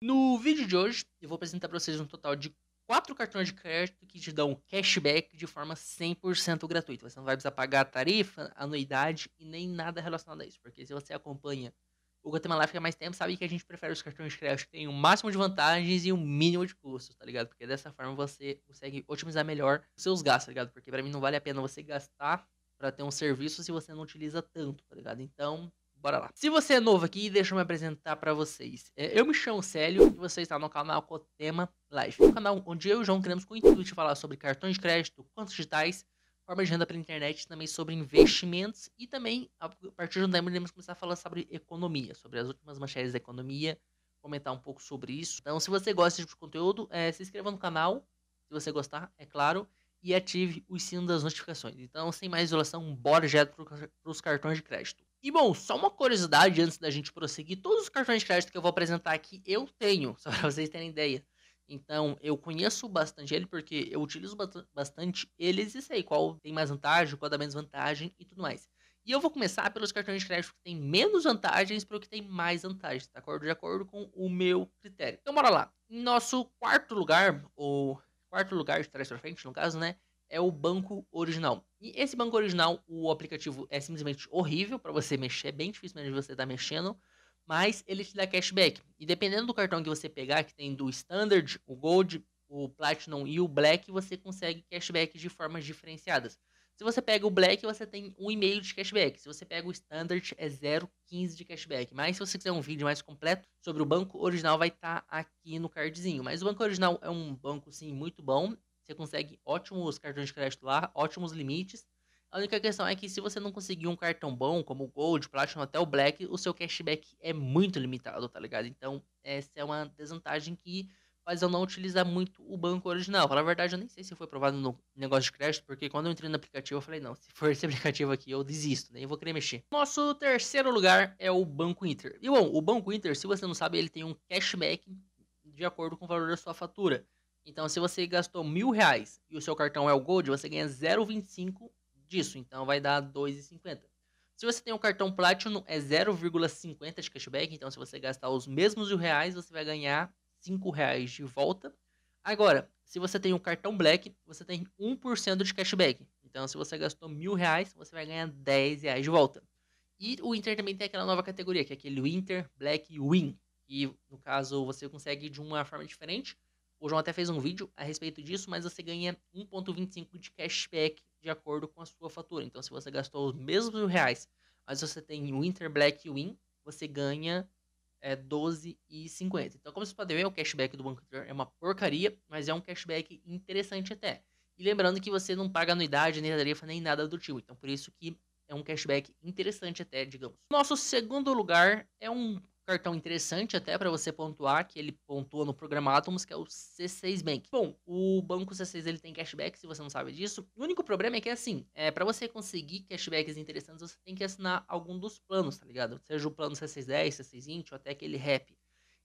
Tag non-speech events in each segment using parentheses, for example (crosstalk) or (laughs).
No vídeo de hoje, eu vou apresentar para vocês um total de quatro cartões de crédito que te dão cashback de forma 100% gratuita. Você não vai precisar pagar tarifa, anuidade e nem nada relacionado a isso, porque se você acompanha o Guatemala fica mais tempo, sabe que a gente prefere os cartões de crédito que tem o máximo de vantagens e o mínimo de custos, tá ligado? Porque dessa forma você consegue otimizar melhor os seus gastos, tá ligado? Porque para mim não vale a pena você gastar para ter um serviço se você não utiliza tanto, tá ligado? Então, Bora lá. Se você é novo aqui, deixa eu me apresentar para vocês. É, eu me chamo Célio e você está no canal Cotema Live. Um canal onde eu e o João queremos com o intuito de falar sobre cartões de crédito, contas digitais, formas de renda pela internet, também sobre investimentos e também, a partir de novembro, iremos começar a falar sobre economia, sobre as últimas manchetes da economia, comentar um pouco sobre isso. Então, se você gosta desse tipo de conteúdo, é, se inscreva no canal, se você gostar, é claro, e ative o sino das notificações. Então, sem mais enrolação, bora direto para os cartões de crédito. E bom, só uma curiosidade antes da gente prosseguir: todos os cartões de crédito que eu vou apresentar aqui eu tenho, (laughs) só para vocês terem ideia. Então, eu conheço bastante ele porque eu utilizo bastante eles e sei qual tem mais vantagem, qual dá menos vantagem e tudo mais. E eu vou começar pelos cartões de crédito que tem menos vantagens para o que tem mais vantagens, tá? De acordo com o meu critério. Então, bora lá. Em nosso quarto lugar, ou quarto lugar de trás para frente, no caso, né? é o banco original. E esse banco original, o aplicativo é simplesmente horrível para você mexer, é bem difícil mesmo você estar tá mexendo, mas ele te dá cashback. E dependendo do cartão que você pegar, que tem do Standard, o Gold, o Platinum e o Black, você consegue cashback de formas diferenciadas. Se você pega o Black, você tem um e-mail de cashback. Se você pega o Standard, é 0,15 de cashback. Mas se você quiser um vídeo mais completo sobre o banco original, vai estar tá aqui no cardzinho. Mas o banco original é um banco, sim, muito bom. Você consegue ótimos cartões de crédito lá, ótimos limites. A única questão é que se você não conseguir um cartão bom, como Gold, Platinum, até o Black, o seu cashback é muito limitado, tá ligado? Então, essa é uma desvantagem que faz eu não utilizar muito o banco original. Falar a verdade, eu nem sei se foi aprovado no negócio de crédito, porque quando eu entrei no aplicativo, eu falei, não, se for esse (laughs) aplicativo aqui, eu desisto, nem né? vou querer mexer. Nosso terceiro lugar é o Banco Inter. E bom, o Banco Inter, se você não sabe, ele tem um cashback de acordo com o valor da sua fatura. Então, se você gastou mil reais e o seu cartão é o Gold, você ganha 0,25 disso. Então, vai dar 2,50. Se você tem um cartão Platinum, é 0,50 de cashback. Então, se você gastar os mesmos mil reais, você vai ganhar 5 reais de volta. Agora, se você tem um cartão Black, você tem 1% de cashback. Então, se você gastou mil reais, você vai ganhar 10 reais de volta. E o Inter também tem aquela nova categoria, que é aquele Inter Black Win. E, no caso, você consegue de uma forma diferente o João até fez um vídeo a respeito disso, mas você ganha 1,25 de cashback de acordo com a sua fatura. Então, se você gastou os mesmos mil reais, mas você tem o Inter Black Win, você ganha é, 12,50. Então, como vocês podem ver, o cashback do Banco Inter é uma porcaria, mas é um cashback interessante até. E lembrando que você não paga anuidade, nem tarifa, nem nada do tipo. Então, por isso que é um cashback interessante até, digamos. Nosso segundo lugar é um cartão interessante até para você pontuar, que ele pontua no programa Atomos, que é o C6 Bank. Bom, o banco C6 ele tem cashback, se você não sabe disso. O único problema é que assim, é para você conseguir cashbacks interessantes, você tem que assinar algum dos planos, tá ligado? Seja o plano C610, C620 ou até aquele RAP.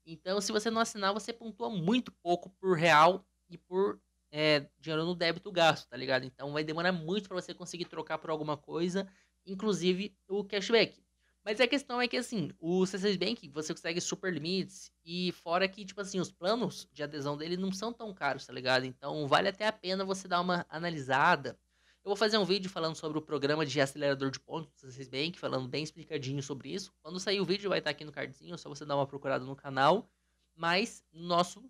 Então, se você não assinar, você pontua muito pouco por real e por é, dinheiro no débito gasto, tá ligado? Então vai demorar muito para você conseguir trocar por alguma coisa, inclusive o cashback. Mas a questão é que, assim, o C6 Bank, você consegue super limites. E fora que, tipo assim, os planos de adesão dele não são tão caros, tá ligado? Então, vale até a pena você dar uma analisada. Eu vou fazer um vídeo falando sobre o programa de acelerador de pontos do C6 Bank, falando bem explicadinho sobre isso. Quando sair o vídeo, vai estar tá aqui no cardzinho, é só você dar uma procurada no canal. Mas, nosso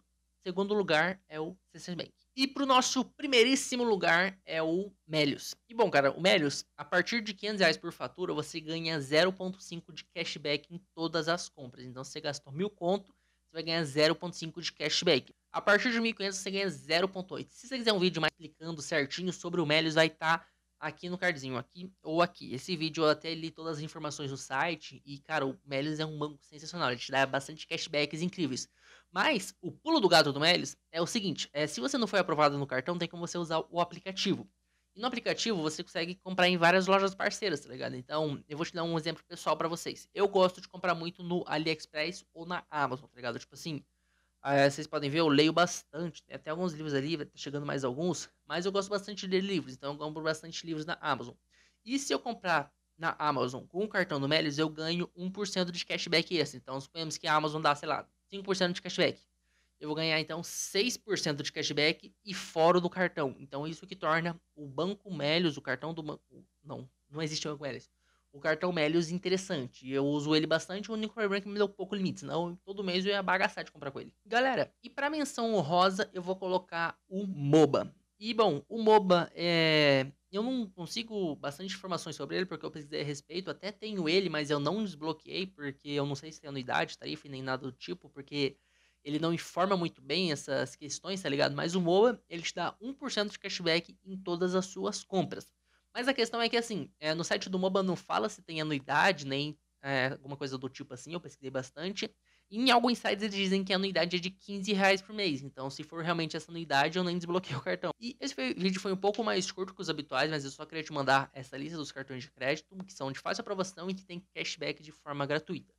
segundo lugar é o C6 Bank. E pro nosso primeiríssimo lugar é o Melius. E bom, cara, o Melius, a partir de 500 reais por fatura, você ganha 0,5 de cashback em todas as compras. Então, se você gastou mil conto, você vai ganhar 0,5 de cashback. A partir de 1.500, você ganha 0,8. Se você quiser um vídeo mais explicando certinho sobre o Melius, vai estar tá aqui no cardzinho, aqui ou aqui. Esse vídeo eu até li todas as informações no site e, cara, o Melis é um banco sensacional, ele te dá bastante cashbacks incríveis. Mas o pulo do gato do Melis é o seguinte, é, se você não foi aprovado no cartão, tem como você usar o aplicativo. E no aplicativo você consegue comprar em várias lojas parceiras, tá ligado? Então, eu vou te dar um exemplo pessoal para vocês. Eu gosto de comprar muito no AliExpress ou na Amazon, tá ligado? Tipo assim, ah, é, vocês podem ver, eu leio bastante. Tem até alguns livros ali, tá chegando mais alguns. Mas eu gosto bastante de ler livros, então eu compro bastante livros na Amazon. E se eu comprar na Amazon com o cartão do Melios, eu ganho 1% de cashback extra. Então, suponhamos que a Amazon dá, sei lá, 5% de cashback. Eu vou ganhar, então, 6% de cashback e fora do cartão. Então, isso que torna o Banco Melios, o cartão do... Não, não existe o Banco Melios o cartão Melios interessante. Eu uso ele bastante, o único Powerbank é me deu pouco limite, senão todo mês eu ia bagaçar de comprar com ele. Galera, e para menção honrosa, eu vou colocar o MOBA. E bom, o MOBA é. Eu não consigo bastante informações sobre ele, porque eu pesquisei a respeito. Até tenho ele, mas eu não desbloqueei, porque eu não sei se tem anuidade, tarifa nem nada do tipo, porque ele não informa muito bem essas questões, tá ligado? Mas o MOBA, ele te dá 1% de cashback em todas as suas compras. Mas a questão é que, assim, é, no site do MOBA não fala se tem anuidade, nem é, alguma coisa do tipo assim, eu pesquisei bastante. E em alguns sites eles dizem que a anuidade é de 15 reais por mês. Então, se for realmente essa anuidade, eu nem desbloqueei (laughs) o cartão. E esse foi, vídeo foi um pouco mais curto que os habituais, mas eu só queria te mandar essa lista dos cartões de crédito, que são de fácil aprovação e que tem cashback de forma gratuita.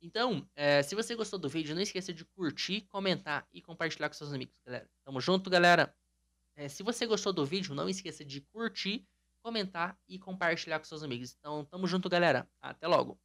Então, é, se você gostou do vídeo, não esqueça de curtir, comentar e compartilhar com seus amigos, galera. Tamo junto, galera. É, se você gostou do vídeo, não esqueça de curtir comentar e compartilhar com seus amigos. Então, tamo junto, galera. Até logo.